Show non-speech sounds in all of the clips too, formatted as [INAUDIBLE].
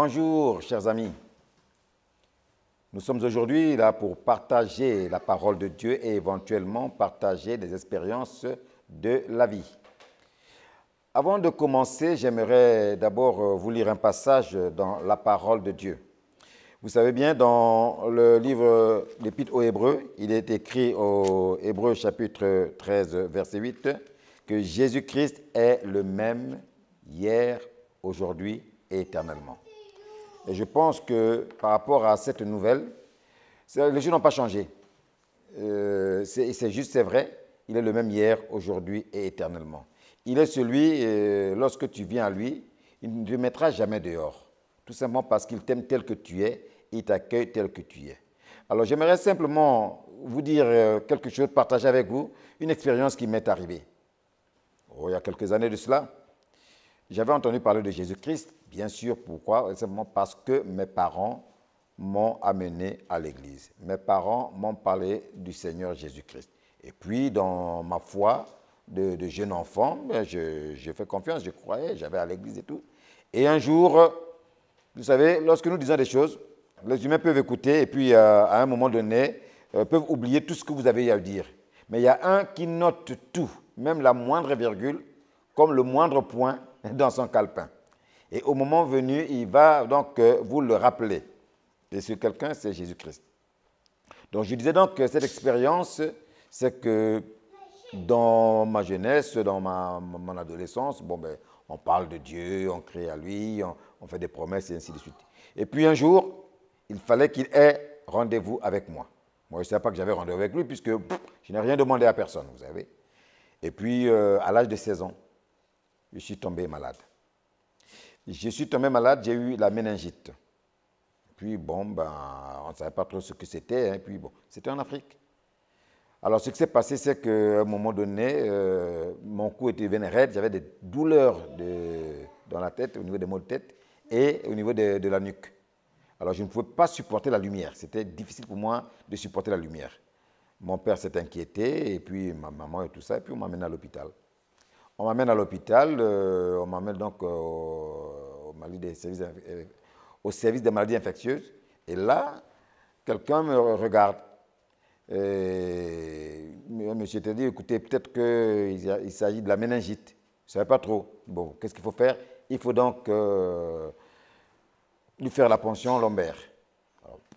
Bonjour, chers amis. Nous sommes aujourd'hui là pour partager la parole de Dieu et éventuellement partager des expériences de la vie. Avant de commencer, j'aimerais d'abord euh, vous lire un passage dans la parole de Dieu. Vous savez bien, dans le livre l'Épître aux Hébreux, il est écrit au Hébreux chapitre 13, verset 8, que Jésus-Christ est le même hier, aujourd'hui et éternellement. Et je pense que par rapport à cette nouvelle, les choses n'ont pas changé. Euh, c'est juste, c'est vrai, il est le même hier, aujourd'hui et éternellement. Il est celui, euh, lorsque tu viens à lui, il ne te mettra jamais dehors. Tout simplement parce qu'il t'aime tel que tu es, il t'accueille tel que tu es. Alors j'aimerais simplement vous dire euh, quelque chose, partager avec vous une expérience qui m'est arrivée. Oh, il y a quelques années de cela, j'avais entendu parler de Jésus-Christ, bien sûr, pourquoi Simplement parce que mes parents m'ont amené à l'église. Mes parents m'ont parlé du Seigneur Jésus-Christ. Et puis, dans ma foi de, jeune enfant, ben, je, fais confiance, je croyais, j'avais à l'église et tout. Et un jour, vous savez, lorsque nous disons des choses, les humains peuvent écouter et puis, euh, à un moment donné, euh, peuvent oublier tout ce que vous avez à dire. Mais il y a un qui note tout, même la moindre virgule, comme le moindre point, dans son calepin. Et au moment venu, il va donc euh, vous le rappeler. Et ce quelqu'un, c'est Jésus-Christ. Donc je disais donc que cette expérience, c'est que dans ma jeunesse, dans ma, mon adolescence, bon ben, on parle de Dieu, on crie à lui, on, fait des promesses et ainsi de suite. Et puis un jour, il fallait qu'il ait rendez-vous avec moi. Moi, je ne savais pas que j'avais rendez-vous avec lui puisque je n'ai rien demandé à personne, vous savez. Et puis, euh, à l'âge de 16 ans, je suis tombé malade. Je suis tombé malade, j'ai eu la méningite. Puis bon, ben, on ne savait pas trop ce que c'était. Hein. puis bon, c'était en Afrique. Alors ce qui s'est passé, c'est qu'à un moment donné, euh, mon cou était devenu raide, j'avais des douleurs de, dans la tête, au niveau des maux de tête et au niveau de, de la nuque. Alors je ne pouvais pas supporter la lumière. C'était difficile pour moi de supporter la lumière. Mon père s'est inquiété, et puis ma maman et tout ça, et puis on m'a amené à l'hôpital. On m'amène à l'hôpital, euh, on m'amène donc euh, au, service des maladies infectieuses. Et là, quelqu'un me regarde. Et monsieur t'a dit, écoutez, peut-être qu'il s'agit de la méningite. Je ne savais pas trop. Bon, qu'est-ce qu'il faut faire Il faut donc euh, lui faire la pension lombaire.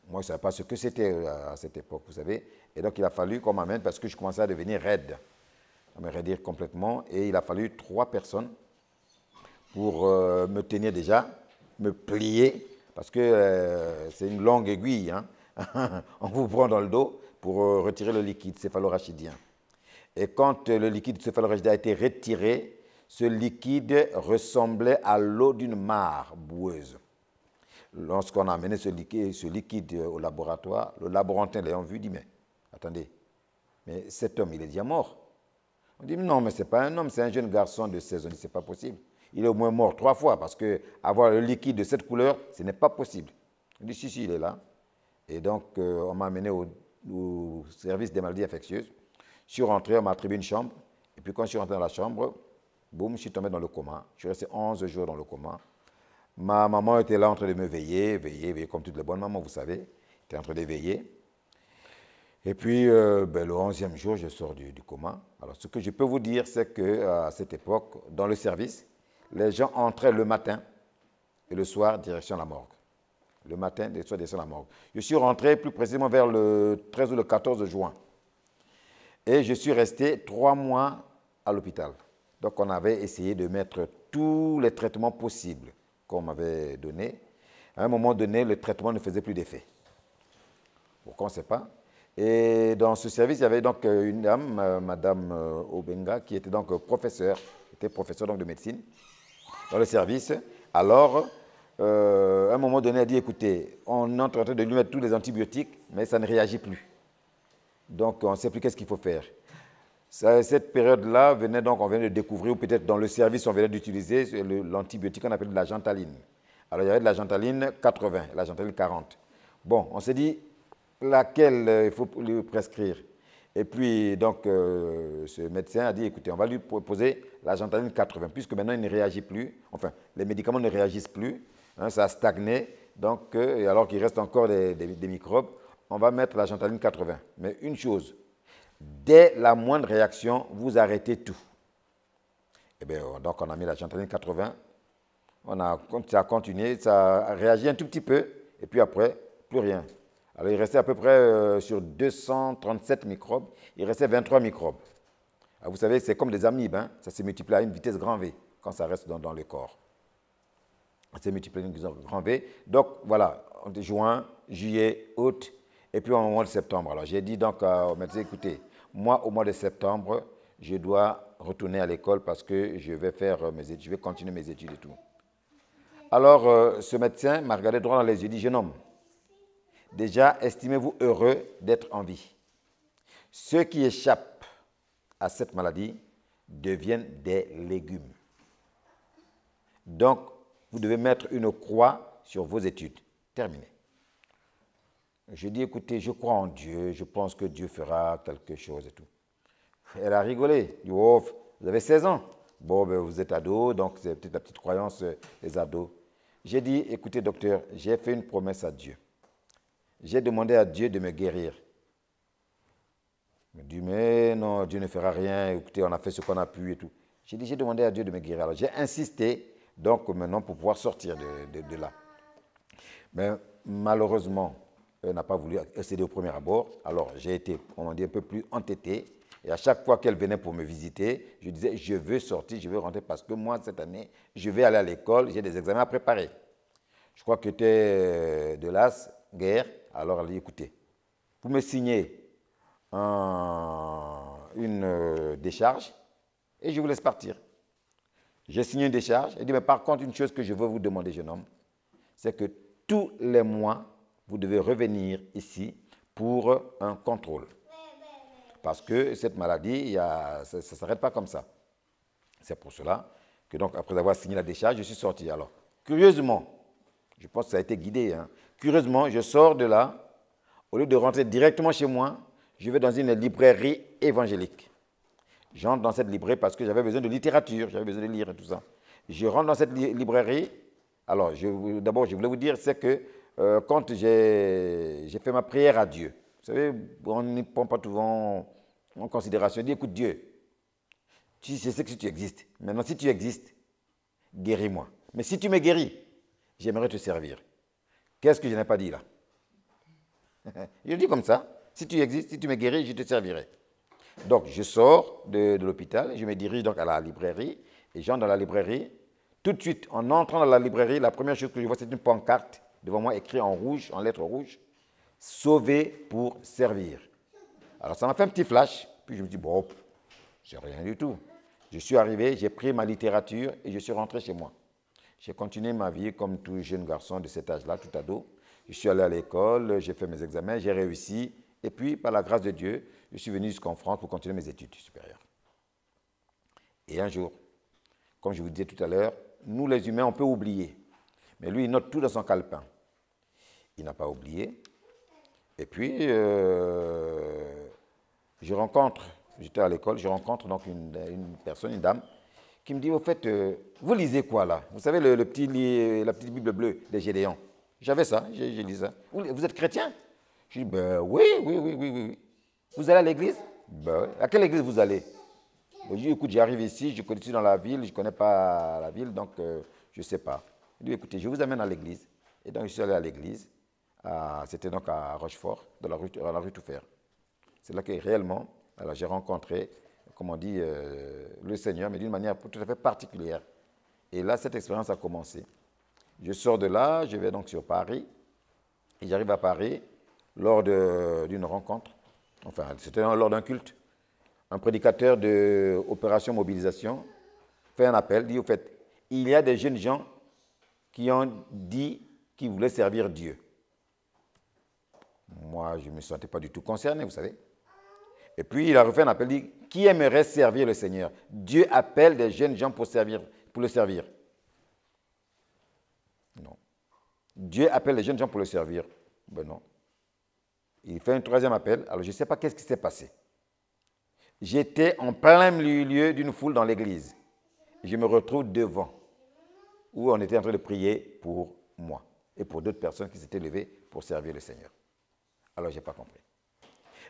moi, je ne savais pas ce que c'était à cette époque, vous savez. Et donc, il a fallu qu'on m'amène parce que je commençais à devenir raide à me redire complètement. Et il a fallu trois personnes pour euh, me tenir déjà, me plier, parce que euh, c'est une longue aiguille. Hein. [LAUGHS] On vous prend dans le dos pour euh, retirer le liquide céphalorachidien. Et quand le liquide céphalorachidien a été retiré, ce liquide ressemblait à l'eau d'une mare boueuse. Lorsqu'on a amené ce liquide, ce liquide au laboratoire, le laborantin l'ayant vu dit, mais attendez, mais cet homme, il est déjà mort. On dit non, mais ce n'est pas un homme, c'est un jeune garçon de 16 ans. Ce n'est pas possible. Il est au moins mort trois fois parce qu'avoir le liquide de cette couleur, ce n'est pas possible. On dit si, si, il est là. Et donc, euh, on m'a amené au, service des maladies infectieuses. Je suis rentré, on m'a attribué une chambre. Et puis, quand je suis rentré dans la chambre, boum, je suis tombé dans le coma. Je suis resté 11 jours dans le coma. Ma maman était là en train de me veiller, veiller, veiller, comme toutes les bonnes mamans, vous savez. Elle était en train de veiller. Et puis, euh, ben, le 11e jour, je sors du, coma. Alors, ce que je peux vous dire, c'est qu'à euh, cette époque, dans le service, les gens entraient le matin et le soir, direction la morgue. Le matin, le soir, direction la morgue. Je suis rentré plus précisément vers le 13 ou le 14 juin. Et je suis resté trois mois à l'hôpital. Donc, on avait essayé de mettre tous les traitements possibles qu'on m'avait donnés. À un moment donné, le traitement ne faisait plus d'effet. Pourquoi on ne sait pas et dans ce service, il y avait donc euh, une dame, euh, Madame euh, Obenga, qui était donc professeure, était professeure donc de médecine dans le service. Alors, à un moment donné, elle a dit, écoutez, on est en train de lui mettre tous les antibiotiques, mais ça ne réagit plus. Donc, on ne sait plus qu'est-ce qu'il faut faire. cette période-là, venait donc, on venait de découvrir, ou peut-être dans le service, on venait d'utiliser l'antibiotique qu'on appelle de la gentaline. Alors, il y avait de la gentaline 80, la gentaline 40. Bon, on s'est dit, laquelle euh, il faut lui prescrire. Et puis, donc, euh, ce médecin a dit, écoutez, on va lui proposer la gentaline 80, puisque maintenant, il ne réagit plus. Enfin, les médicaments ne réagissent plus. Hein, ça a stagné. Donc, euh, alors qu'il reste encore des, microbes, on va mettre la gentaline 80. Mais une chose, dès la moindre réaction, vous arrêtez tout. et eh bien, oh, donc, on a mis la gentaline 80. On a, ça a continué, ça a réagi un tout petit peu. Et puis après, plus rien. Alors, il restait à peu près euh, sur 237 microbes, il restait 23 microbes. Ah, vous savez, c'est comme des amibes, hein. ça se multiplie à une vitesse grand V quand ça reste dans, le corps. Ça se multiplie à une vitesse grand V. Donc, voilà, juin, juillet, août, et puis au mois de septembre. Alors, j'ai dit donc au médecin, écoutez, moi, au mois de septembre, je dois retourner à l'école parce que je vais faire euh, mes je vais continuer mes études et tout. Alors, euh, ce médecin m'a regardé droit dans les yeux et dit, jeune homme, Déjà, estimez-vous heureux d'être en vie. Ceux qui échappent à cette maladie deviennent des légumes. Donc, vous devez mettre une croix sur vos études. Terminé. Je dis, écoutez, je crois en Dieu, je pense que Dieu fera quelque chose et tout. Elle a rigolé. Dit, oh, vous avez 16 ans. Bon, ben, vous êtes ado, donc c'est peut-être la petite croyance euh, des ados. J'ai dit, écoutez, docteur, j'ai fait une promesse à Dieu. J'ai demandé à Dieu de me guérir. Il me dit, mais non, Dieu ne fera rien. Écoutez, on a fait ce qu'on a pu et tout. J'ai dit, j'ai demandé à Dieu de me guérir. Alors, j'ai insisté, donc, maintenant, pour pouvoir sortir de, là. Mais malheureusement, elle n'a pas voulu accéder au premier abord. Alors, j'ai été, on m'a dit, un peu plus entêté. Et à chaque fois qu'elle venait pour me visiter, je disais, je veux sortir, je veux rentrer parce que moi, cette année, je vais aller à l'école, j'ai des examens à préparer. Je crois que c'était euh, de l'AS, guerre, alors allez écoutez, Vous me signez une euh, décharge et je vous laisse partir. J'ai signé une décharge et dit, mais par contre, une chose que je veux vous demander, jeune homme, c'est que tous les mois, vous devez revenir ici pour un contrôle. Parce que cette maladie, ça ne s'arrête pas comme ça. C'est pour cela que, donc, après avoir signé la décharge, je suis sorti. Alors, curieusement, je pense que ça a été guidé. Hein, Curieusement, je sors de là. Au lieu de rentrer directement chez moi, je vais dans une librairie évangélique. J'entre dans cette librairie parce que j'avais besoin de littérature, j'avais besoin de lire et tout ça. Je rentre dans cette librairie. Alors, d'abord, je voulais vous dire, c'est que euh, quand j'ai fait ma prière à Dieu, vous savez, on ne prend pas souvent en considération. Je dis, écoute Dieu, je sais que tu existes. Maintenant, si tu existes, guéris-moi. Mais si tu me guéris, j'aimerais te servir. Qu'est-ce que je n'ai pas dit là Je [LAUGHS] dis comme ça, si tu existes, si tu me guéris, je te servirai. Donc je sors de, l'hôpital, je me dirige donc à la librairie, et j'entre dans la librairie. Tout de suite, en entrant dans la librairie, la première chose que je vois, c'est une pancarte devant moi écrite en rouge, en lettres rouges, Sauver pour servir. Alors ça m'a fait un petit flash, puis je me dis, bon, c'est rien du tout. Je suis arrivé, j'ai pris ma littérature et je suis rentré chez moi. J'ai continué ma vie comme tout jeune garçon de cet âge-là, tout ado. Je suis allé à l'école, j'ai fait mes examens, j'ai réussi. Et puis, par la grâce de Dieu, je suis venu jusqu'en France pour continuer mes études supérieures. Et un jour, comme je vous disais tout à l'heure, nous les humains, on peut oublier. Mais lui, il note tout dans son calepin. Il n'a pas oublié. Et puis, euh, je rencontre, j'étais à l'école, je rencontre donc une personne, une dame, il me dit, au fait, euh, vous lisez quoi là Vous savez, le, petit, euh, la petite Bible bleue des Gédéons. J'avais ça, j'ai, lu ça. Vous, êtes chrétien Je dis, ben oui, oui, oui, oui, oui. Vous allez à l'église Ben À quelle église vous allez Je dis, écoute, j'arrive ici, je suis dans la ville, je ne connais pas la ville, donc euh, je ne sais pas. lui dit, écoutez, je vous amène à l'église. Et donc, je suis allé à l'église. c'était donc à Rochefort, dans la rue, dans la rue C'est là que réellement, j'ai rencontré comme dit, euh, le Seigneur, mais d'une manière tout à fait particulière. Et là, cette expérience a commencé. Je sors de là, je vais donc sur Paris, et j'arrive à Paris lors d'une rencontre, enfin, c'était lors d'un culte. Un prédicateur de Opération Mobilisation fait un appel, dit au fait, il y a des jeunes gens qui ont dit qu'ils voulaient servir Dieu. Moi, je ne me sentais pas du tout concerné, vous savez. Et puis il a refait un appel, dit, qui aimerait servir le Seigneur Dieu appelle des jeunes gens pour, servir, pour le servir. Non. Dieu appelle les jeunes gens pour le servir. Ben non. Il fait un troisième appel. Alors je ne sais pas qu'est-ce qui s'est passé. J'étais en plein milieu d'une foule dans l'église. Je me retrouve devant, où on était en train de prier pour moi et pour d'autres personnes qui s'étaient levées pour servir le Seigneur. Alors je n'ai pas compris.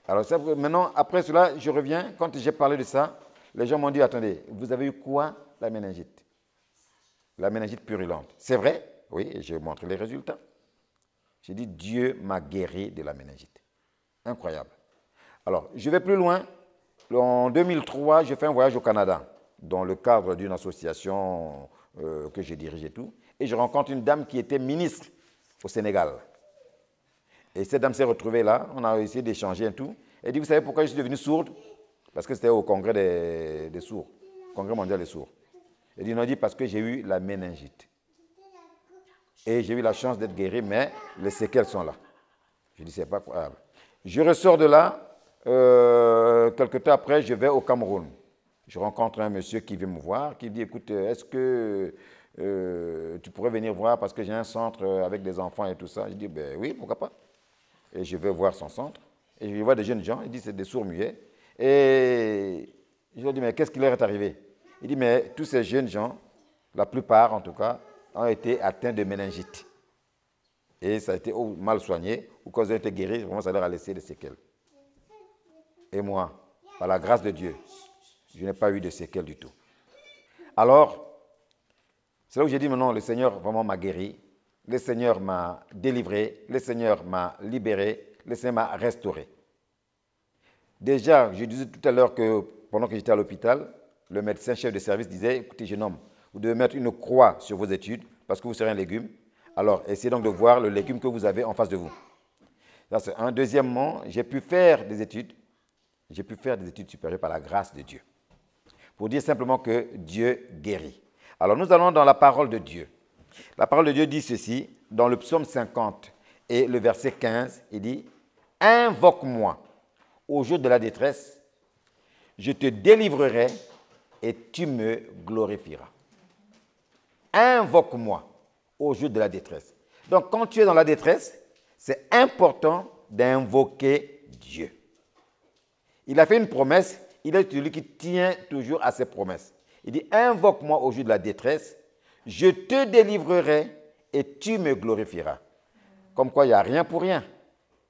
Alors maintenant, après cela, je reviens. Quand j'ai parlé de ça, les gens m'ont dit, attendez, vous avez eu quoi La méningite. La méningite purulente. C'est vrai Oui, j'ai montré les résultats. J'ai dit, Dieu m'a guéri de la méningite. Incroyable. Alors, je vais plus loin. En 2003, j'ai fait un voyage au Canada, dans le cadre d'une association euh, que j'ai dirigée et tout. Et je rencontre une dame qui était ministre au Sénégal. Et cette dame s'est retrouvée là, on a essayé d'échanger un tout. Elle dit, vous savez pourquoi je suis devenue sourde Parce que c'était au congrès des, sourds, sourds, congrès mondial des sourds. Elle dit, non, dit parce que j'ai eu la méningite. Et j'ai eu la chance d'être guérie, mais les séquelles sont là. Je dis, c'est pas probable. Je ressors de là, euh, quelques temps après, je vais au Cameroun. Je rencontre un monsieur qui vient me voir, qui dit, écoute, est-ce que euh, tu pourrais venir voir parce que j'ai un centre avec des enfants et tout ça Je dis, ben oui, pourquoi pas et je vais voir son centre. Et je vois des jeunes gens, il dit c'est des sourds-muets. Et je leur dis, mais qu'est-ce qui leur est arrivé Il dit, mais tous ces jeunes gens, la plupart en tout cas, ont été atteints de méningite. Et ça a été mal soigné, ou quand ils ont été guéris, vraiment ça leur a laissé des séquelles. Et moi, par la grâce de Dieu, je n'ai pas eu de séquelles du tout. Alors, c'est là où j'ai dit, mais non, le Seigneur vraiment m'a guéri le Seigneur m'a délivré, le Seigneur m'a libéré, le Seigneur m'a restauré. Déjà, je disais tout à l'heure que pendant que j'étais à l'hôpital, le médecin chef de service disait, écoutez jeune homme, vous devez mettre une croix sur vos études parce que vous serez un légume. Alors, essayez donc de voir le légume que vous avez en face de vous. Ça, un. Deuxièmement, j'ai pu faire des études. J'ai pu faire des études supérieures par la grâce de Dieu. Pour dire simplement que Dieu guérit. Alors, nous allons dans la parole de Dieu. La parole de Dieu dit ceci dans le psaume 50 et le verset 15. Il dit, Invoque-moi au jour de la détresse, je te délivrerai et tu me glorifieras. Invoque-moi au jour de la détresse. Donc quand tu es dans la détresse, c'est important d'invoquer Dieu. Il a fait une promesse, il est celui qui tient toujours à ses promesses. Il dit, invoque-moi au jour de la détresse, je te délivrerai et tu me glorifieras. Comme quoi, il n'y a rien pour rien.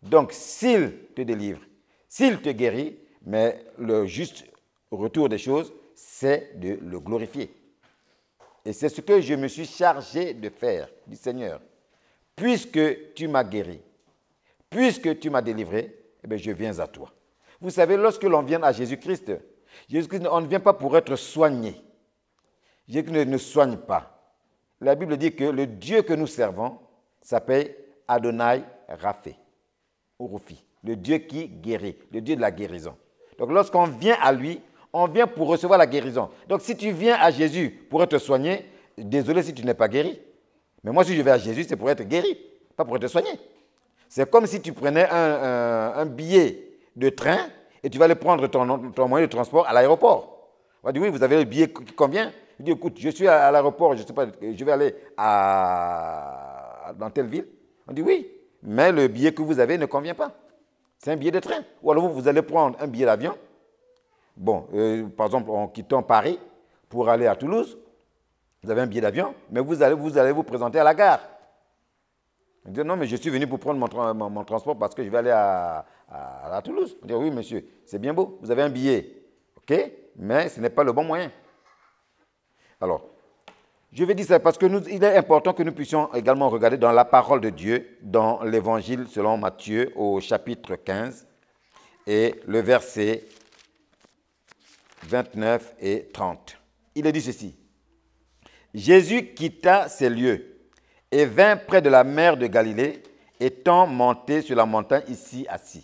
Donc, s'il te délivre, s'il te guérit, mais le juste retour des choses, c'est de le glorifier. Et c'est ce que je me suis chargé de faire du Seigneur. Puisque tu m'as guéri, puisque tu m'as délivré, eh je viens à toi. Vous savez, lorsque l'on vient à Jésus-Christ, Jésus-Christ, on ne vient pas pour être soigné. Jésus ne, ne soigne pas la Bible dit que le Dieu que nous servons s'appelle Adonai Raphé, ou le Dieu qui guérit, le Dieu de la guérison. Donc lorsqu'on vient à lui, on vient pour recevoir la guérison. Donc si tu viens à Jésus pour être soigné, désolé si tu n'es pas guéri. Mais moi, si je vais à Jésus, c'est pour être guéri, pas pour être soigné. C'est comme si tu prenais un, billet de train et tu vas aller prendre ton, ton moyen de transport à l'aéroport. On va dire, oui, vous avez le billet qui convient, il dit, écoute, je suis à, l'aéroport, je sais pas, je vais aller à, dans telle ville. On dit oui, mais le billet que vous avez ne convient pas. C'est un billet de train. Ou alors vous allez prendre un billet d'avion. Bon, euh, par exemple, en quittant Paris pour aller à Toulouse, vous avez un billet d'avion, mais vous allez, vous présenter à la gare. On dit, non, mais je suis venu pour prendre mon, transport parce que je vais aller à, à, à Toulouse. On dit, oui, monsieur, c'est bien beau, vous avez un billet, ok, mais ce n'est pas le bon moyen. Alors, je vais dire ça parce que il est important que nous puissions également regarder dans la parole de Dieu, dans l'évangile selon Matthieu au chapitre 15 et le verset 29 et 30. Il est dit ceci. Jésus quitta ces lieux et vint près de la mer de Galilée, étant monté sur la montagne ici assis.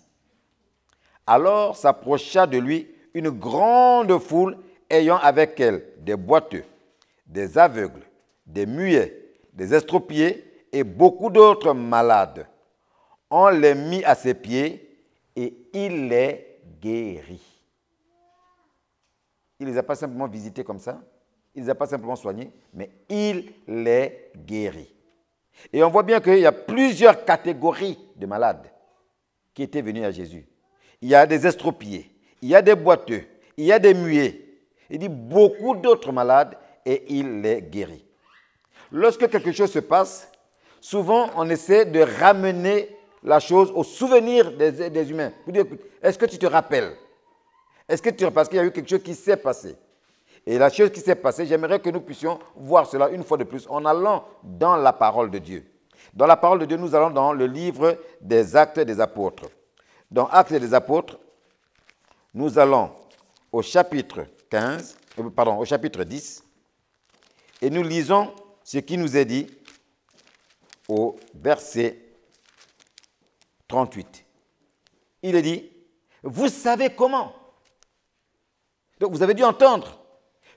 Alors s'approcha de lui une grande foule ayant avec elle des boiteux des aveugles, des muets, des estropiés et beaucoup d'autres malades. On les mis à ses pieds et il les guérit. Il ne les a pas simplement visités comme ça, il ne les a pas simplement soignés, mais il les guérit. Et on voit bien qu'il y a plusieurs catégories de malades qui étaient venus à Jésus. Il y a des estropiés, il y a des boiteux, il y a des muets. Il dit beaucoup d'autres malades et il les guérit. Lorsque quelque chose se passe, souvent on essaie de ramener la chose au souvenir des, humains. est-ce que tu te rappelles Est-ce que tu parce qu'il y a eu quelque chose qui s'est passé Et la chose qui s'est passée, j'aimerais que nous puissions voir cela une fois de plus en allant dans la parole de Dieu. Dans la parole de Dieu, nous allons dans le livre des Actes des Apôtres. Dans Actes des Apôtres, nous allons au chapitre 15, euh, pardon, au chapitre 10, et nous lisons ce qui nous est dit au verset 38. Il est dit, vous savez comment. Donc vous avez dû entendre,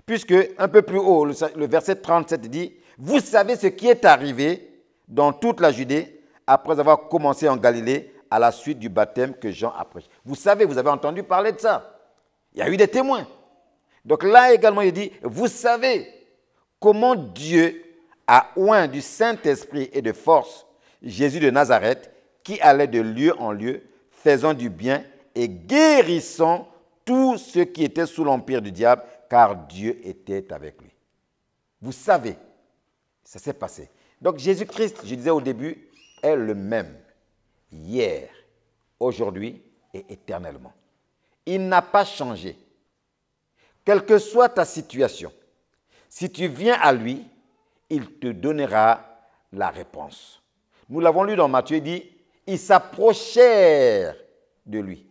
puisque un peu plus haut, le verset 37 dit, vous savez ce qui est arrivé dans toute la Judée après avoir commencé en Galilée à la suite du baptême que Jean a prêché. Vous savez, vous avez entendu parler de ça. Il y a eu des témoins. Donc là également, il dit, vous savez comment Dieu a oint du Saint-Esprit et de force Jésus de Nazareth, qui allait de lieu en lieu, faisant du bien et guérissant tous ceux qui étaient sous l'empire du diable, car Dieu était avec lui. Vous savez, ça s'est passé. Donc Jésus-Christ, je disais au début, est le même hier, aujourd'hui et éternellement. Il n'a pas changé. Quelle que soit ta situation, si tu viens à lui, il te donnera la réponse. Nous l'avons lu dans Matthieu, il dit, ils s'approchèrent de lui.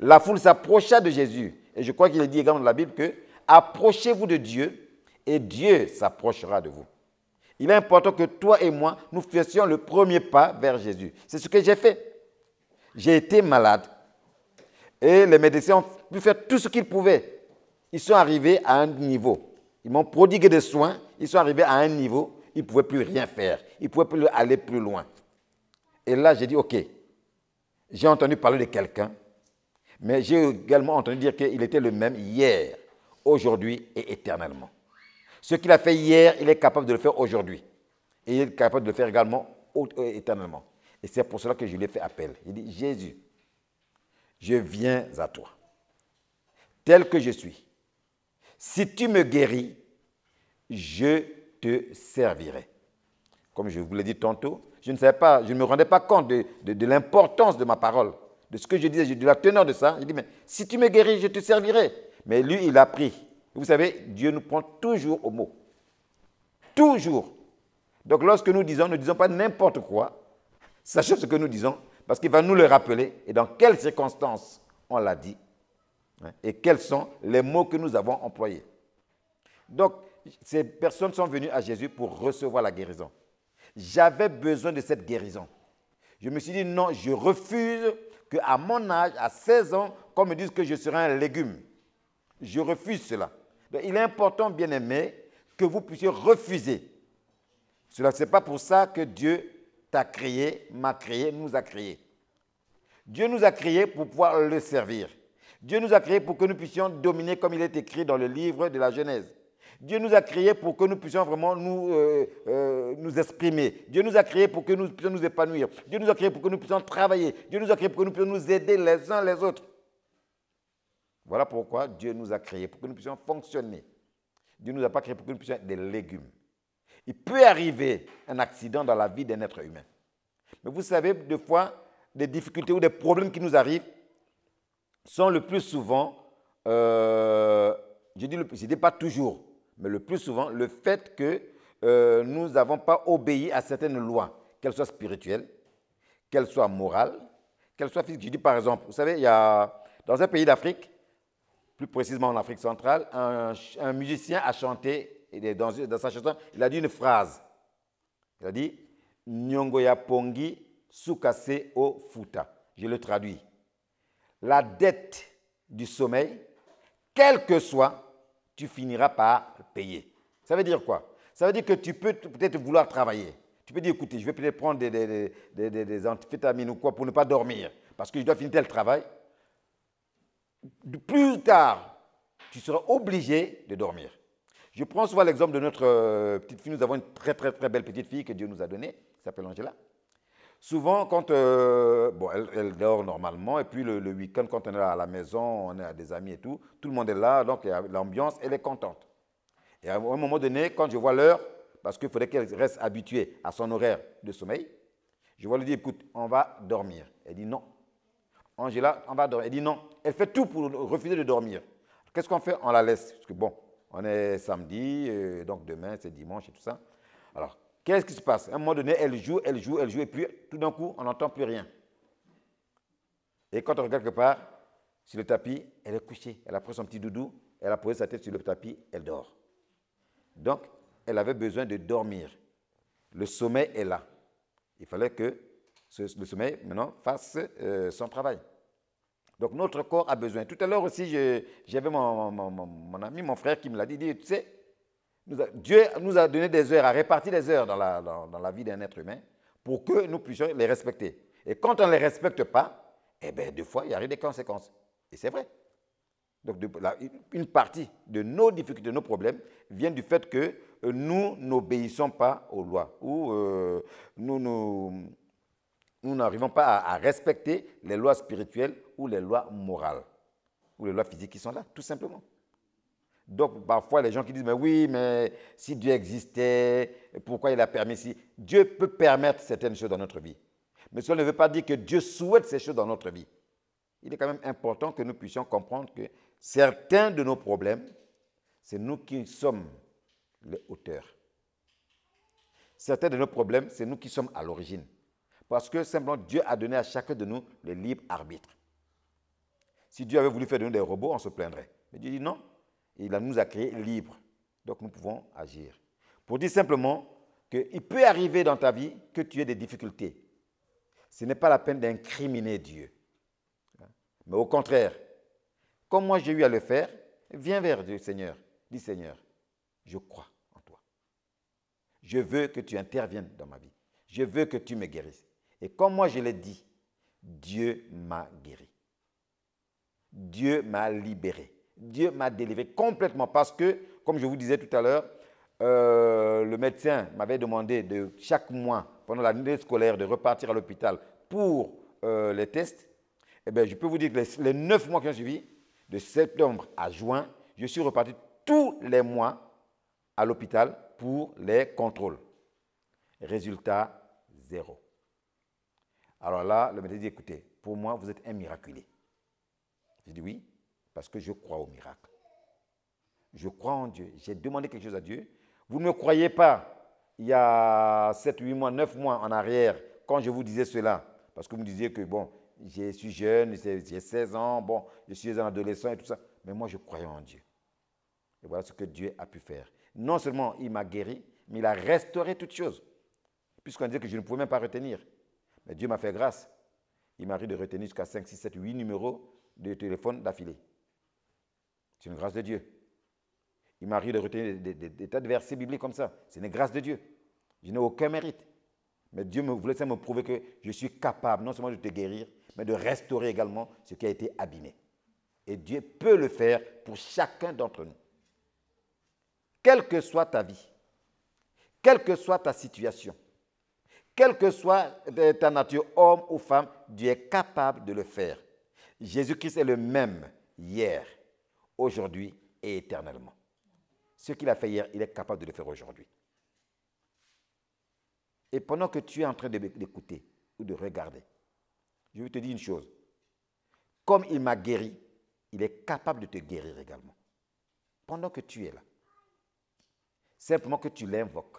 La foule s'approcha de Jésus. Et je crois qu'il est dit également dans la Bible que approchez-vous de Dieu et Dieu s'approchera de vous. Il est important que toi et moi, nous fassions le premier pas vers Jésus. C'est ce que j'ai fait. J'ai été malade et les médecins ont pu faire tout ce qu'ils pouvaient. Ils sont arrivés à un niveau. Ils m'ont prodigué des soins. Ils sont arrivés à un niveau, ils ne pouvaient plus rien faire. Ils ne pouvaient plus aller plus loin. Et là, j'ai dit, OK, j'ai entendu parler de quelqu'un, mais j'ai également entendu dire qu'il était le même hier, aujourd'hui et éternellement. Ce qu'il a fait hier, il est capable de le faire aujourd'hui. Et il est capable de le faire également euh, éternellement. Et c'est pour cela que je lui ai fait appel. Il dit, Jésus, je viens à toi, tel que je suis. Si tu me guéris, je te servirai. Comme je vous l'ai dit tantôt, je ne pas, je ne me rendais pas compte de, l'importance de ma parole, de ce que je disais, de la teneur de ça. Il dit, mais si tu me guéris, je te servirai. Mais lui, il a pris. Vous savez, Dieu nous prend toujours au mot. Toujours. Donc lorsque nous disons, ne disons pas n'importe quoi, sachez ce que nous disons, parce qu'il va nous le rappeler et dans quelles circonstances on l'a dit et quels sont les mots que nous avons employés. Donc, ces personnes sont venues à Jésus pour recevoir la guérison. J'avais besoin de cette guérison. Je me suis dit, non, je refuse qu'à mon âge, à 16 ans, qu'on me dise que je serai un légume. Je refuse cela. il est important, bien aimé, que vous puissiez refuser. Cela, ce n'est pas pour ça que Dieu t'a créé, m'a créé, nous a créé. Dieu nous a créé pour pouvoir le servir. Dieu nous a créés pour que nous puissions dominer comme il est écrit dans le livre de la Genèse. Dieu nous a créés pour que nous puissions vraiment nous, euh, euh, nous exprimer. Dieu nous a créés pour que nous puissions nous épanouir. Dieu nous a créés pour que nous puissions travailler. Dieu nous a créés pour que nous puissions nous aider les uns les autres. Voilà pourquoi Dieu nous a créés, pour que nous puissions fonctionner. Dieu ne nous a pas créés pour que nous puissions être des légumes. Il peut arriver un accident dans la vie d'un être humain. Mais vous savez, des fois, des difficultés ou des problèmes qui nous arrivent, sont le plus souvent, euh, je dis le plus, dis pas toujours, mais le plus souvent, le fait que euh, nous n'avons pas obéi à certaines lois, qu'elles soient spirituelles, qu'elles soient morales, qu'elles soient physiques. Je dis par exemple, vous savez, il y dans un pays d'Afrique, plus précisément en Afrique centrale, un, musicien a chanté dans, sa chanson, il a dit une phrase. Il a dit Nyongoya Pongi Sukase o Futa. Je le traduis la dette du sommeil, quel que soit, tu finiras par payer. Ça veut dire quoi Ça veut dire que tu peux peut-être vouloir travailler. Tu peux dire, écoutez, je vais peut-être prendre des, des, ou quoi pour ne pas dormir, parce que je dois finir tel travail. Plus tard, tu seras obligé de dormir. Je prends souvent l'exemple de notre euh, petite fille. Nous avons une très, très, très belle petite fille que Dieu nous a donnée, qui s'appelle Angela. Souvent, quand euh, elle, dort normalement, et puis le, week-end, quand on est à la maison, on est à des amis et tout, tout le monde est là, donc l'ambiance, elle est contente. Et à un moment donné, quand je vois l'heure, parce qu'il faudrait qu'elle reste habituée à son horaire de sommeil, je vois lui dire, écoute, on va dormir. Elle dit non. Angela, on va dormir. Elle dit non. Elle fait tout pour refuser de dormir. Qu'est-ce qu'on fait On la laisse. Parce que bon, on est samedi, euh, donc demain, c'est dimanche et tout ça. Alors, Qu'est-ce qui se passe À un moment donné, elle joue, elle joue, elle joue, et puis tout d'un coup, on n'entend plus rien. Et quand on regarde quelque part, sur le tapis, elle est couchée. Elle a pris son petit doudou, elle a posé sa tête sur le tapis, elle dort. Donc, elle avait besoin de dormir. Le sommeil est là. Il fallait que le sommeil, maintenant, fasse euh, son travail. Donc, notre corps a besoin. Tout à l'heure aussi, j'avais mon, ami, mon frère qui me l'a dit, il dit, tu sais, Dieu nous a donné des heures, a réparti des heures dans la, dans, la vie d'un être humain pour que nous puissions les respecter. Et quand on ne les respecte pas, eh bien, des fois, il y arrive des conséquences. Et c'est vrai. Donc, une partie de nos difficultés, de nos problèmes, vient du fait que euh, nous n'obéissons pas aux lois ou euh, nous n'arrivons nous, pas à, respecter les lois spirituelles ou les lois morales ou les lois physiques qui sont là, tout simplement. Donc parfois les gens qui disent, mais oui, mais si Dieu existait, pourquoi il a permis si Dieu peut permettre certaines choses dans notre vie. Mais cela ne veut pas dire que Dieu souhaite ces choses dans notre vie. Il est quand même important que nous puissions comprendre que certains de nos problèmes, c'est nous qui sommes les auteurs. Certains de nos problèmes, c'est nous qui sommes à l'origine. Parce que simplement, Dieu a donné à chacun de nous le libre arbitre. Si Dieu avait voulu faire de nous des robots, on se plaindrait. Mais Dieu dit non, il nous a créés libres. Donc nous pouvons agir. Pour dire simplement qu'il peut arriver dans ta vie que tu aies des difficultés. Ce n'est pas la peine d'incriminer Dieu. Mais au contraire, comme moi j'ai eu à le faire, viens vers Dieu, Seigneur. Dis Seigneur, je crois en toi. Je veux que tu interviennes dans ma vie. Je veux que tu me guérisses. Et comme moi je l'ai dit, Dieu m'a guéri. Dieu m'a libéré. Dieu m'a délivré complètement parce que, comme je vous disais tout à l'heure, euh, le médecin m'avait demandé de chaque mois, pendant la l'année scolaire, de repartir à l'hôpital pour euh, les tests. Eh bien, je peux vous dire que les, neuf mois qui ont suivi, de septembre à juin, je suis reparti tous les mois à l'hôpital pour les contrôles. Résultat, zéro. Alors là, le médecin dit, écoutez, pour moi, vous êtes un miraculé. J'ai dit oui, parce que je crois au miracle. Je crois en Dieu. J'ai demandé quelque chose à Dieu. Vous ne me croyez pas il y a 7, 8 mois, 9 mois en arrière quand je vous disais cela. Parce que vous me disiez que, bon, je suis jeune, j'ai 16 ans, bon, je suis un adolescent et tout ça. Mais moi, je croyais en Dieu. Et voilà ce que Dieu a pu faire. Non seulement il m'a guéri, mais il a restauré toutes choses. Puisqu'on disait que je ne pouvais même pas retenir. Mais Dieu m'a fait grâce. Il m'a de retenir jusqu'à 5, 6, 7, 8 numéros de téléphone d'affilée. C'est une grâce de Dieu. Il m'arrive de retenir des, tas de versets bibliques comme ça. C'est une grâce de Dieu. Je n'ai aucun mérite. Mais Dieu me voulait ça me prouver que je suis capable non seulement de te guérir, mais de restaurer également ce qui a été abîmé. Et Dieu peut le faire pour chacun d'entre nous. Quelle que soit ta vie, quelle que soit ta situation, quelle que soit euh, ta nature, homme ou femme, Dieu est capable de le faire. Jésus-Christ est le même hier, aujourd'hui et éternellement. Ce qu'il a fait hier, il est capable de le faire aujourd'hui. Et pendant que tu es en train d'écouter ou de regarder, je vais te dire une chose. Comme il m'a guéri, il est capable de te guérir également. Pendant que tu es là. Simplement que tu l'invoques.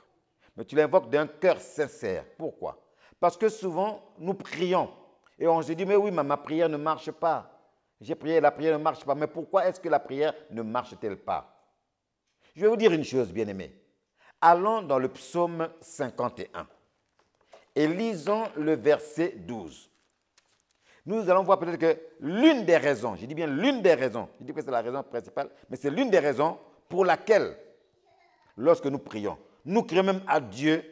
Mais tu l'invoques d'un cœur sincère. Pourquoi Parce que souvent, nous prions et on se dit, mais oui, ma prière ne marche pas. J'ai prié, la prière ne marche pas. Mais pourquoi est-ce que la prière ne marche-t-elle pas Je vais vous dire une chose, bien-aimés. Allons dans le psaume 51 et lisons le verset 12. Nous allons voir peut-être que l'une des raisons, je dis bien l'une des raisons, je dis que c'est la raison principale, mais c'est l'une des raisons pour laquelle, lorsque nous prions, nous crions même à Dieu,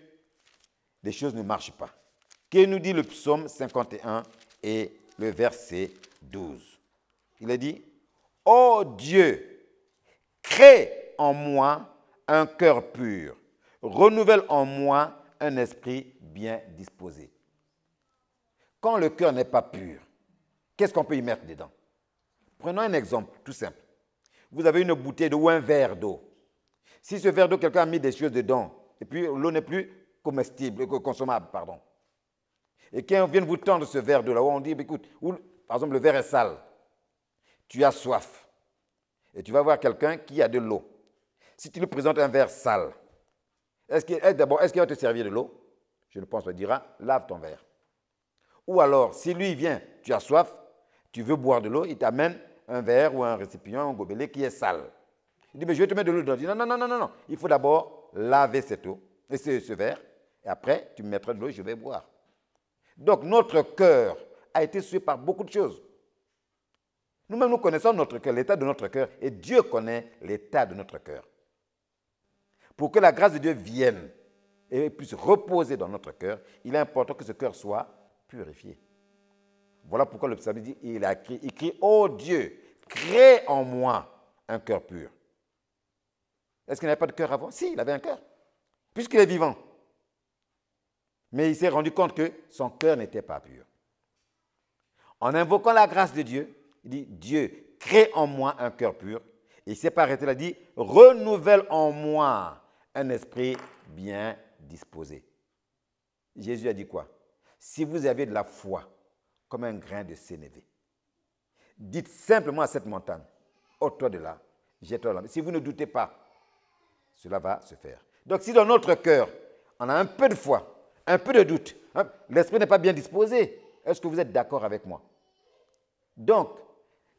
les choses ne marchent pas. Que nous dit le psaume 51 et le verset 12 il a dit, Ô oh Dieu, crée en moi un cœur pur, renouvelle en moi un esprit bien disposé. Quand le cœur n'est pas pur, qu'est-ce qu'on peut y mettre dedans Prenons un exemple tout simple. Vous avez une bouteille d'eau ou un verre d'eau. Si ce verre d'eau, quelqu'un a mis des choses dedans, et puis l'eau n'est plus comestible, euh, consommable, pardon. Et quand vient vous tendre ce verre d'eau là, on dit, écoute, par exemple, le verre est sale tu as soif. Et tu vas voir quelqu'un qui a de l'eau. Si tu lui présentes un verre sale, est-ce qu'il eh, d'abord, est-ce qu'il va te servir de l'eau Je ne pense pas. Il dira, lave ton verre. Ou alors, si lui vient, tu as soif, tu veux boire de l'eau, il t'amène un verre ou un récipient, un gobelet qui est sale. Il dit, mais je vais te mettre de l'eau dedans. Il non, non, non, non, non. Il faut d'abord laver cette eau, et ce, verre, et après, tu me mettras de l'eau et je vais boire. Donc, notre cœur a été sué par beaucoup de choses. Nous-mêmes, nous connaissons notre cœur, l'état de notre cœur, et Dieu connaît l'état de notre cœur. Pour que la grâce de Dieu vienne et puisse reposer dans notre cœur, il est important que ce cœur soit purifié. Voilà pourquoi le psalmiste dit, il a crié, crie, ô oh Dieu, crée en moi un cœur pur. Est-ce qu'il n'avait pas de cœur avant Si, il avait un cœur, puisqu'il est vivant. Mais il s'est rendu compte que son cœur n'était pas pur. En invoquant la grâce de Dieu, il dit, Dieu, crée en moi un cœur pur. Et il s'est pas arrêté il a dit, renouvelle en moi un esprit bien disposé. Jésus a dit quoi Si vous avez de la foi, comme un grain de sénévé, dites simplement à cette montagne, ôte-toi de là, jette-toi là. Si vous ne doutez pas, cela va se faire. Donc si dans notre cœur, on a un peu de foi, un peu de doute, hein, l'esprit n'est pas bien disposé, est-ce que vous êtes d'accord avec moi Donc,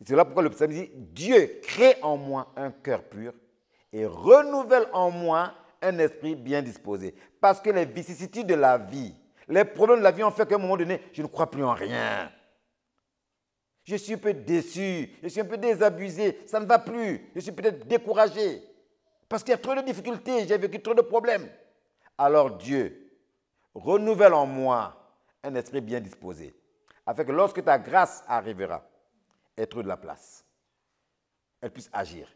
c'est là pourquoi le psaume dit Dieu crée en moi un cœur pur et renouvelle en moi un esprit bien disposé. Parce que les vicissitudes de la vie, les problèmes de la vie ont fait qu'à un moment donné, je ne crois plus en rien. Je suis un peu déçu, je suis un peu désabusé, ça ne va plus, je suis peut-être découragé. Parce qu'il y a trop de difficultés, j'ai vécu trop de problèmes. Alors Dieu renouvelle en moi un esprit bien disposé, afin que lorsque ta grâce arrivera, être de la place, elle puisse agir.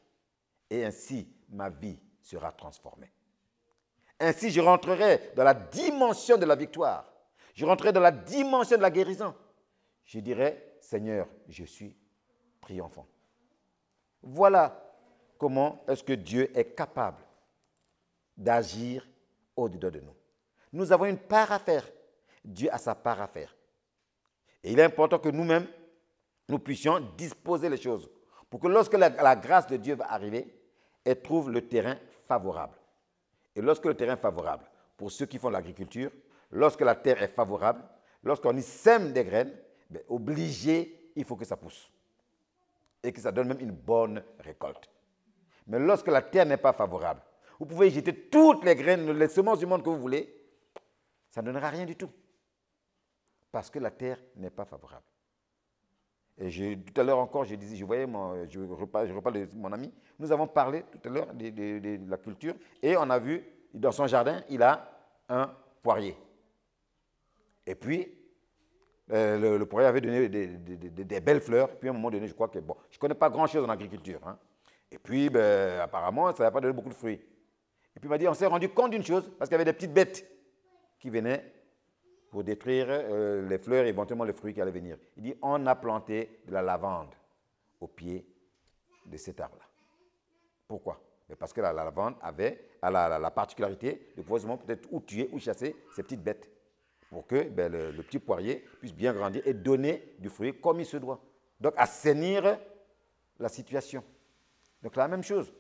Et ainsi, ma vie sera transformée. Ainsi, je rentrerai dans la dimension de la victoire. Je rentrerai dans la dimension de la guérison. Je dirai, Seigneur, je suis triomphant. Voilà comment est-ce que Dieu est capable d'agir au-dedans de nous. Nous avons une part à faire. Dieu a sa part à faire. Et il est important que nous-mêmes, nous puissions disposer les choses pour que lorsque la, grâce de Dieu va arriver, elle trouve le terrain favorable. Et lorsque le terrain est favorable, pour ceux qui font l'agriculture, lorsque la terre est favorable, lorsqu'on y sème des graines, ben, obligé, il faut que ça pousse. Et que ça donne même une bonne récolte. Mais lorsque la terre n'est pas favorable, vous pouvez jeter toutes les graines, les semences du monde que vous voulez, ça ne donnera rien du tout. Parce que la terre n'est pas favorable. Et tout à l'heure encore, je disais, je voyais, je, reparle, de mon ami, nous avons parlé tout à l'heure de, la culture et on a vu, dans son jardin, il a un poirier. Et puis, euh, le, poirier avait donné des, belles fleurs. Puis à un moment donné, je crois que, bon, je ne connais pas grand-chose en agriculture. Hein. Et puis, ben, apparemment, ça n'a pas donné beaucoup de fruits. Et puis, il m'a dit, on s'est rendu compte d'une chose, parce qu'il y avait des petites bêtes qui venaient pour détruire euh, les fleurs et éventuellement les fruits qui allaient venir. Il dit, on a planté de la lavande au pied de cet arbre-là. Pourquoi Parce que la, lavande avait la, particularité de pouvoir peut-être ou tuer ou chasser ces petites bêtes pour que ben, le, petit poirier puisse bien grandir et donner du fruit comme il se doit. Donc assainir la situation. Donc la même chose.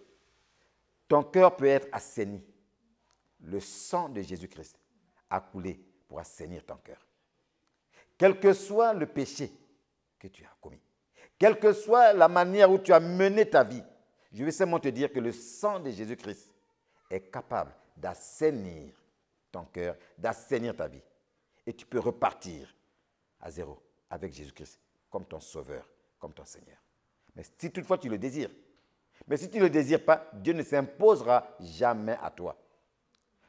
Ton cœur peut être assaini. Le sang de Jésus-Christ a coulé pour assainir ton cœur. Quel que soit le péché que tu as commis, quelle que soit la manière où tu as mené ta vie, je vais seulement te dire que le sang de Jésus-Christ est capable d'assainir ton cœur, d'assainir ta vie. Et tu peux repartir à zéro avec Jésus-Christ comme ton sauveur, comme ton Seigneur. Mais si toutefois tu le désires, mais si tu ne le désires pas, Dieu ne s'imposera jamais à toi.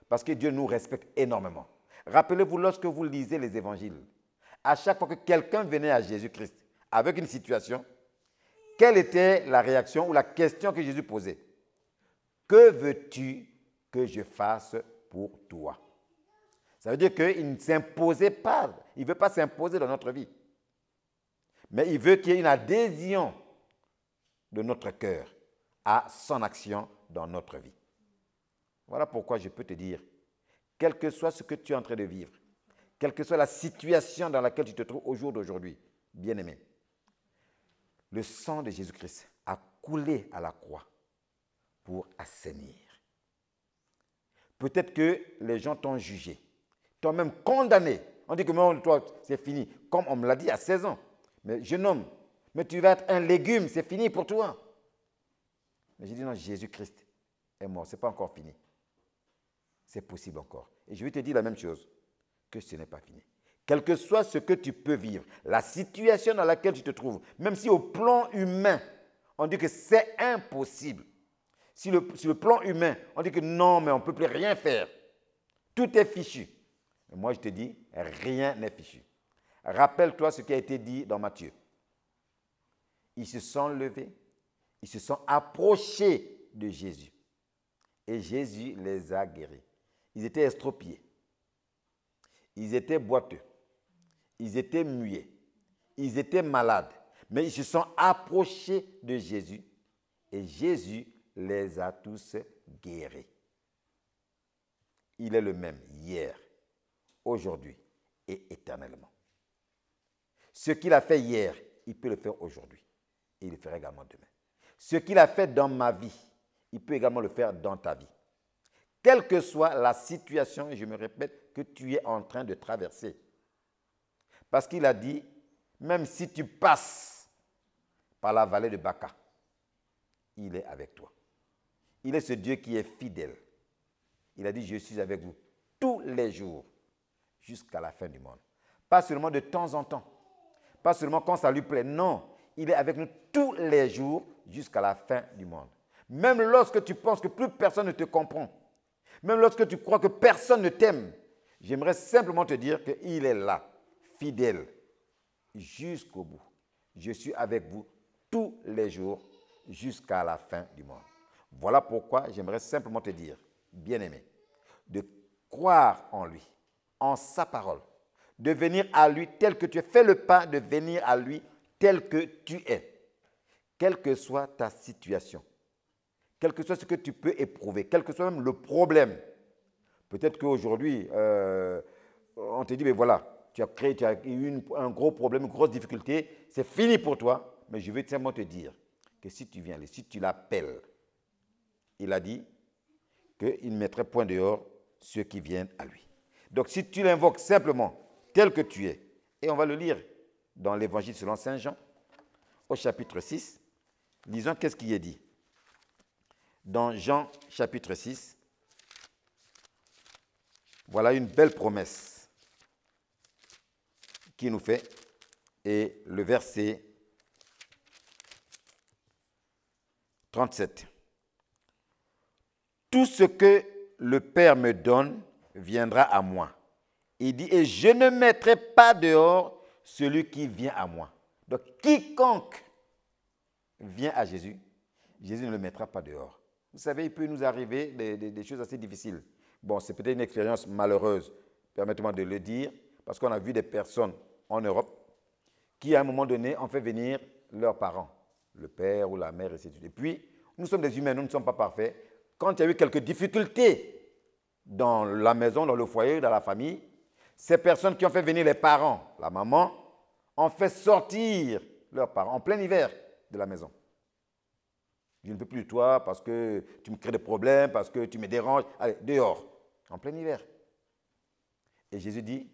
Parce que Dieu nous respecte énormément. Rappelez-vous, lorsque vous lisez les évangiles, à chaque fois que quelqu'un venait à Jésus-Christ avec une situation, quelle était la réaction ou la question que Jésus posait Que veux-tu que je fasse pour toi Ça veut dire qu'il ne s'imposait pas, il ne veut pas s'imposer dans notre vie. Mais il veut qu'il y ait une adhésion de notre cœur à son action dans notre vie. Voilà pourquoi je peux te dire quel que soit ce que tu es en train de vivre, quelle que soit la situation dans laquelle tu te trouves au jour d'aujourd'hui, bien-aimé, le sang de Jésus-Christ a coulé à la croix pour assainir. Peut-être que les gens t'ont jugé, t'ont même condamné. On dit que toi, c'est fini. Comme on me l'a dit à 16 ans. Mais jeune homme, mais tu vas être un légume, c'est fini pour toi. Mais j'ai dit non, Jésus-Christ est mort, ce n'est pas encore fini c'est possible encore. Et je vais te dire la même chose, que ce n'est pas fini. Quel que soit ce que tu peux vivre, la situation dans laquelle tu te trouves, même si au plan humain, on dit que c'est impossible. Si le, sur le plan humain, on dit que non, mais on ne peut plus rien faire. Tout est fichu. moi, je te dis, rien n'est fichu. Rappelle-toi ce qui a été dit dans Matthieu. Ils se sont levés, ils se sont approchés de Jésus. Et Jésus les a guéris. Ils étaient estropiés. Ils étaient boiteux. Ils étaient muets. Ils étaient malades. Mais ils se sont approchés de Jésus et Jésus les a tous guéris. Il est le même hier, aujourd'hui et éternellement. Ce qu'il a fait hier, il peut le faire aujourd'hui et il le fera également demain. Ce qu'il a fait dans ma vie, il peut également le faire dans ta vie quelle que soit la situation, et je me répète, que tu es en train de traverser. Parce qu'il a dit, même si tu passes par la vallée de Baca, il est avec toi. Il est ce Dieu qui est fidèle. Il a dit, je suis avec vous tous les jours jusqu'à la fin du monde. Pas seulement de temps en temps, pas seulement quand ça lui plaît, non, il est avec nous tous les jours jusqu'à la fin du monde. Même lorsque tu penses que plus personne ne te comprend, même lorsque tu crois que personne ne t'aime, j'aimerais simplement te dire qu'il est là, fidèle, jusqu'au bout. Je suis avec vous tous les jours jusqu'à la fin du monde. Voilà pourquoi j'aimerais simplement te dire, bien-aimé, de croire en lui, en sa parole, de venir à lui tel que tu es. Fais le pas de venir à lui tel que tu es, quelle que soit ta situation quel que soit ce que tu peux éprouver, quel que soit même le problème. Peut-être qu'aujourd'hui, euh, on te dit, mais voilà, tu as créé, tu as eu un gros problème, une grosse difficulté, c'est fini pour toi. Mais je veux simplement te dire que si tu viens, si tu l'appelles, il a dit qu'il ne mettrait point dehors ceux qui viennent à lui. Donc si tu l'invoques simplement tel que tu es, et on va le lire dans l'évangile selon Saint Jean, au chapitre 6, disons qu'est-ce qui est dit dans Jean chapitre 6. Voilà une belle promesse qui nous fait. Et le verset 37. Tout ce que le Père me donne viendra à moi. Il dit, et je ne mettrai pas dehors celui qui vient à moi. Donc quiconque vient à Jésus, Jésus ne le mettra pas dehors. Vous savez, il peut nous arriver des, choses assez difficiles. Bon, c'est peut-être une expérience malheureuse, permettez-moi de le dire, parce qu'on a vu des personnes en Europe qui, à un moment donné, ont fait venir leurs parents, le père ou la mère, etc. Et puis, nous sommes des humains, nous ne sommes pas parfaits. Quand il y a eu quelques difficultés dans la maison, dans le foyer, dans la famille, ces personnes qui ont fait venir les parents, la maman, ont fait sortir leurs parents en plein hiver de la maison. Je ne peux plus de toi parce que tu me crées des problèmes, parce que tu me déranges. Allez, dehors, en plein hiver. Et Jésus dit,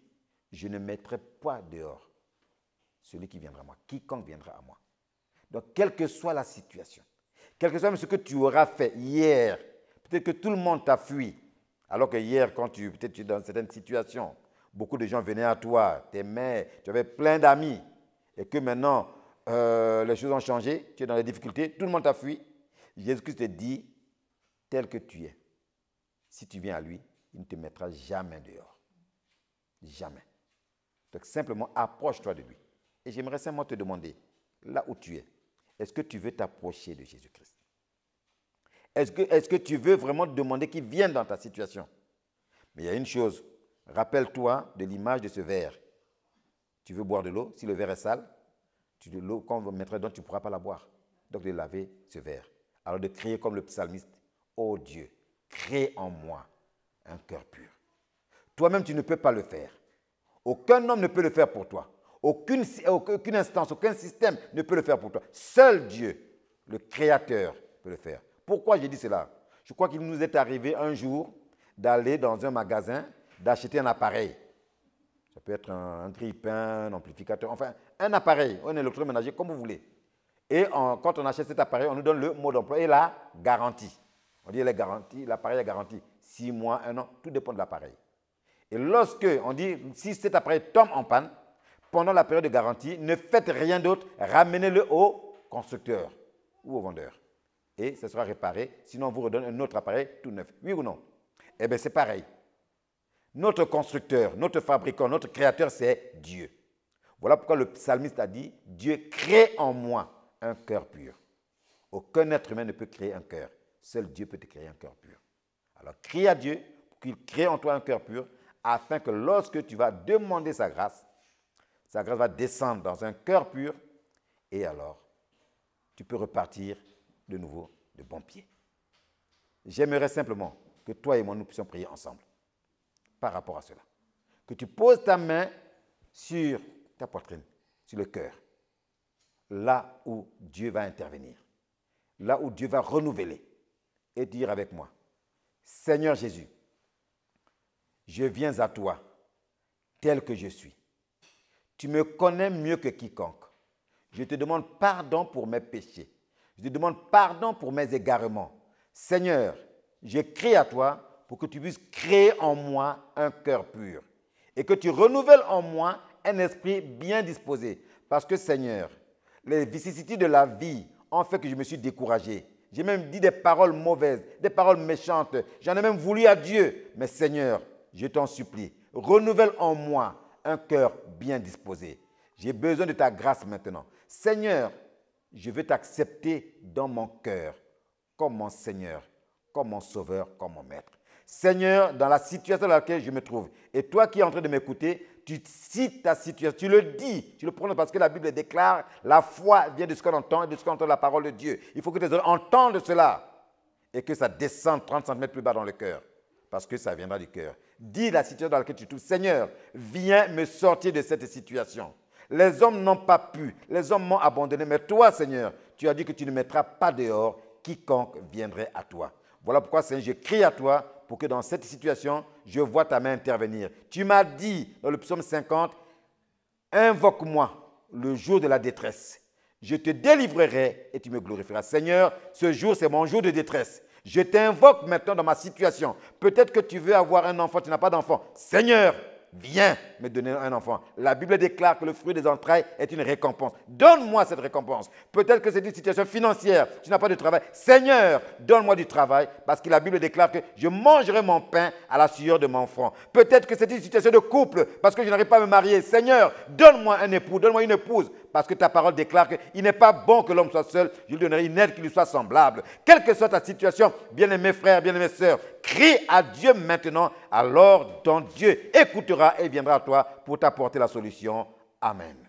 je ne mettrai pas dehors celui qui viendra à moi, quiconque viendra à moi. Donc, quelle que soit la situation, quel que soit ce que tu auras fait hier, peut-être que tout le monde t'a fui, alors que hier, quand tu étais es dans certaines situations, beaucoup de gens venaient à toi, tes mères, tu avais plein d'amis, et que maintenant, euh, les choses ont changé, tu es dans les difficultés, tout le monde t'a fui, Jésus-Christ te dit, tel que tu es, si tu viens à lui, il ne te mettra jamais dehors. Jamais. Donc simplement approche-toi de lui. Et j'aimerais simplement te demander, là où tu es, est-ce que tu veux t'approcher de Jésus-Christ Est-ce que, est que tu veux vraiment demander qu'il vienne dans ta situation Mais il y a une chose, rappelle-toi de l'image de ce verre. Tu veux boire de l'eau, si le verre est sale, tu de l'eau qu'on mettrait dedans, tu ne pourras pas la boire. Donc de laver ce verre alors de créer comme le psalmiste, oh Dieu, crée en moi un cœur pur. Toi-même, tu ne peux pas le faire. Aucun homme ne peut le faire pour toi. Aucune, aucune instance, aucun système ne peut le faire pour toi. Seul Dieu, le Créateur, peut le faire. Pourquoi j'ai dit cela Je crois qu'il nous est arrivé un jour d'aller dans un magasin, d'acheter un appareil. Ça peut être un, un un amplificateur, enfin, un appareil, un électroménager, comme vous voulez. Et quand on achète cet appareil, on nous donne le mot d'emploi et la garantie. On dit l'appareil est garanti. Six mois, un an, tout dépend de l'appareil. Et lorsque on dit si cet appareil tombe en panne, pendant la période de garantie, ne faites rien d'autre, ramenez-le au constructeur ou au vendeur. Et ce sera réparé, sinon on vous redonne un autre appareil tout neuf. Oui ou non Eh bien c'est pareil. Notre constructeur, notre fabricant, notre créateur, c'est Dieu. Voilà pourquoi le psalmiste a dit, Dieu crée en moi un cœur pur. Aucun être humain ne peut créer un cœur. Seul Dieu peut te créer un cœur pur. Alors crie à Dieu pour qu'il crée en toi un cœur pur, afin que lorsque tu vas demander sa grâce, sa grâce va descendre dans un cœur pur, et alors tu peux repartir de nouveau de bon pied. J'aimerais simplement que toi et moi nous puissions prier ensemble par rapport à cela. Que tu poses ta main sur ta poitrine, sur le cœur, là où Dieu va intervenir, là où Dieu va renouveler et dire avec moi, Seigneur Jésus, je viens à toi tel que je suis. Tu me connais mieux que quiconque. Je te demande pardon pour mes péchés. Je te demande pardon pour mes égarements. Seigneur, je crie à toi pour que tu puisses créer en moi un cœur pur et que tu renouvelles en moi un esprit bien disposé. Parce que Seigneur, les vicissitudes de la vie ont fait que je me suis découragé. J'ai même dit des paroles mauvaises, des paroles méchantes. J'en ai même voulu à Dieu. Mais Seigneur, je t'en supplie, renouvelle en moi un cœur bien disposé. J'ai besoin de ta grâce maintenant. Seigneur, je veux t'accepter dans mon cœur comme mon Seigneur, comme mon Sauveur, comme mon Maître. Seigneur, dans la situation dans laquelle je me trouve, et toi qui es en train de m'écouter, tu cites ta situation, tu le dis, tu le prononces parce que la Bible déclare la foi vient de ce qu'on entend et de ce qu'on entend la parole de Dieu. Il faut que tes hommes entendent cela et que ça descende 30 cm plus bas dans le cœur parce que ça viendra du cœur. Dis la situation dans laquelle tu te trouves. Seigneur, viens me sortir de cette situation. Les hommes n'ont pas pu, les hommes m'ont abandonné, mais toi, Seigneur, tu as dit que tu ne mettras pas dehors quiconque viendrait à toi. Voilà pourquoi, Seigneur, je crie à toi pour que dans cette situation, je vois ta main intervenir. Tu m'as dit dans le psaume 50, invoque-moi le jour de la détresse. Je te délivrerai et tu me glorifieras. Seigneur, ce jour, c'est mon jour de détresse. Je t'invoque maintenant dans ma situation. Peut-être que tu veux avoir un enfant, tu n'as pas d'enfant. Seigneur, viens me donner un enfant. La Bible déclare que le fruit des entrailles est une récompense. Donne-moi cette récompense. Peut-être que c'est une situation financière, tu n'as pas de travail. Seigneur, donne-moi du travail, parce que la Bible déclare que je mangerai mon pain à la sueur de mon front. Peut-être que c'est une situation de couple, parce que je n'arrive pas à me marier. Seigneur, donne-moi un époux, donne-moi une épouse, parce que ta parole déclare qu'il n'est pas bon que l'homme soit seul. Je lui donnerai une aide qui lui soit semblable. Quelle que soit ta situation, bien-aimés frères, bien-aimés sœurs, crie à Dieu maintenant, alors dont Dieu écoutera et viendra à toi pour t'apporter la solution. Amen.